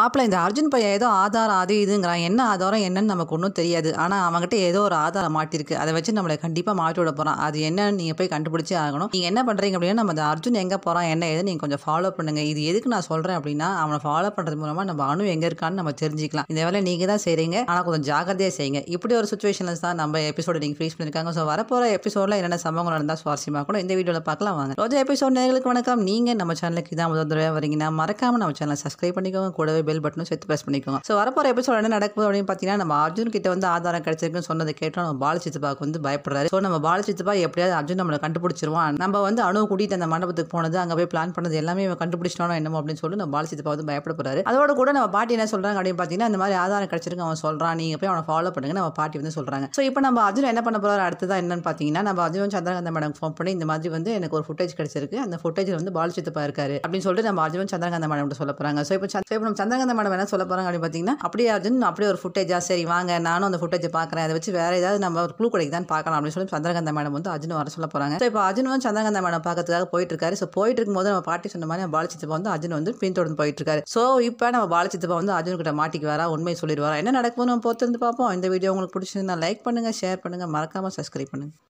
மாப்பிள்ள இந்த அர்ஜுன் பையன் ஏதோ ஆதாரம் அது இதுங்கிறான் என்ன ஆதாரம் என்னன்னு நமக்கு ஒன்றும் தெரியாது ஆனால் அவங்ககிட்ட ஏதோ ஒரு ஆதாரம் மாட்டிருக்கு அதை வச்சு நம்மளை கண்டிப்பாக மாட்டி விட போகிறான் அது என்னன்னு நீங்கள் போய் கண்டுபிடிச்சே ஆகணும் நீங்கள் என்ன பண்ணுறீங்க அப்படின்னா நம்ம அந்த அர்ஜுன் எங்கே போகிறான் என்ன ஏது நீங்கள் கொஞ்சம் ஃபாலோ பண்ணுங்கள் இது எதுக்கு நான் சொல்கிறேன் அப்படின்னா அவனை ஃபாலோ பண்ணுறது மூலமாக நம்ம அணு எங்கே இருக்கான்னு நம்ம தெரிஞ்சுக்கலாம் இந்த வேலை நீங்கள் தான் செய்கிறீங்க ஆனால் கொஞ்சம் ஜாக்கிரதையாக செய்யுங்க இப்படி ஒரு சுச்சுவேஷனில் தான் நம்ம எபிசோட நீங்கள் ஃபேஸ் பண்ணியிருக்காங்க ஸோ வரப்போகிற எபிசோடில் என்னென்ன சம்பவங்கள் இருந்தால் சுவாரஸ்யமாக கூட இந்த வீடியோவில் பார்க்கலாம் வாங்க ரோஜா எபிசோட் நேர்களுக்கு வணக்கம் நீங்கள் நம்ம சேனலுக்கு தான் முதல் தடவை வரீங்கன்னா மறக்காமல் நம்ம சேனலை சப்ஸ்கிரைப் பண்ணிக்கோங்க கூடவே பெல் பட்டனும் சேர்த்து ப்ரெஸ் பண்ணிக்கோங்க ஸோ வரப்போகிற எபிசோட என்ன நடக்கும் அப்படின்னு பார்த்தீங்கன்னா நம்ம அர்ஜுன் கிட்ட வந்து ஆதாரம் கிடைச்சிருக்குன்னு சொன்னதை கேட்டோம் நம்ம பால சித்தப்பாவுக்கு வந்து பயப்படுறாரு ஸோ நம்ம பால சித்தப்பா எப்படியாவது அர்ஜுன் நம்மளை கண்டுபிடிச்சிருவான் நம்ம வந்து அணு கூட்டிட்டு அந்த மண்டபத்துக்கு போனது அங்கே போய் பிளான் பண்ணது எல்லாமே இவன் கண்டுபிடிச்சிட்டானோ என்னமோ அப்படின்னு சொல்லி நம்ம பால சித்தப்பா வந்து பயப்பட அதோட கூட நம்ம பாட்டி என்ன சொல்றாங்க அப்படின்னு பார்த்தீங்கன்னா இந்த மாதிரி ஆதாரம் கிடைச்சிருக்கு அவன் சொல்றான் நீங்க போய் அவனை ஃபாலோ பண்ணுங்க நம்ம பாட்டி வந்து சொல்றாங்க ஸோ இப்போ நம்ம அர்ஜுன் என்ன பண்ண போறாரு அடுத்ததான் என்னன்னு பார்த்தீங்கன்னா நம்ம அர்ஜுன் சந்திரகாந்த மேடம் ஃபோன் பண்ணி இந்த மாதிரி வந்து எனக்கு ஒரு ஃபுட்டேஜ் கிடைச்சிருக்கு அந்த ஃபுட்டேஜ் வந்து பால சித்தப்பா இருக்காரு அப்படின்னு சொல்லிட்டு நம்ம அர்ஜுன் சந்திரகாந்த மேடம் சொல்ல போறாங்க ஸோ இப்போ நம்ம சந்திரகாந்த ரங்கநாத மேடம் என்ன சொல்ல போகிறாங்க அப்படின்னு பார்த்தீங்கன்னா அப்படியே அர்ஜுன் அப்படியே ஒரு ஃபுட்டேஜா சரி வாங்க நானும் அந்த ஃபுட்டேஜ் பார்க்குறேன் அதை வச்சு வேற ஏதாவது நம்ம ஒரு குழு கிடைக்கு தான் பார்க்கலாம் அப்படின்னு சொல்லி சந்திரகந்த மேடம் வந்து அர்ஜுன் வர சொல்ல போகிறாங்க ஸோ இப்போ அர்ஜுனும் சந்திரகந்த மேடம் பார்க்கறதுக்காக போயிட்டு இருக்காரு ஸோ போயிட்டு போது நம்ம பாட்டி சொன்ன மாதிரி நம்ம பாலச்சித்தப்பா வந்து அர்ஜுன் வந்து பின்தொடர்ந்து போயிட்டு இருக்காரு ஸோ இப்போ நம்ம பாலச்சித்தப்பா வந்து அர்ஜுன் கிட்ட மாட்டிக்கு வரா உண்மை சொல்லிடுவாரா என்ன நடக்கும் நம்ம பொறுத்திருந்து பார்ப்போம் இந்த வீடியோ உங்களுக்கு பிடிச்சிருந்தா லைக் பண்ணுங்கள் ஷேர் பண்ணுங்க மறக்காமல் சப்ஸ்கிரைப் பண்ணுங்க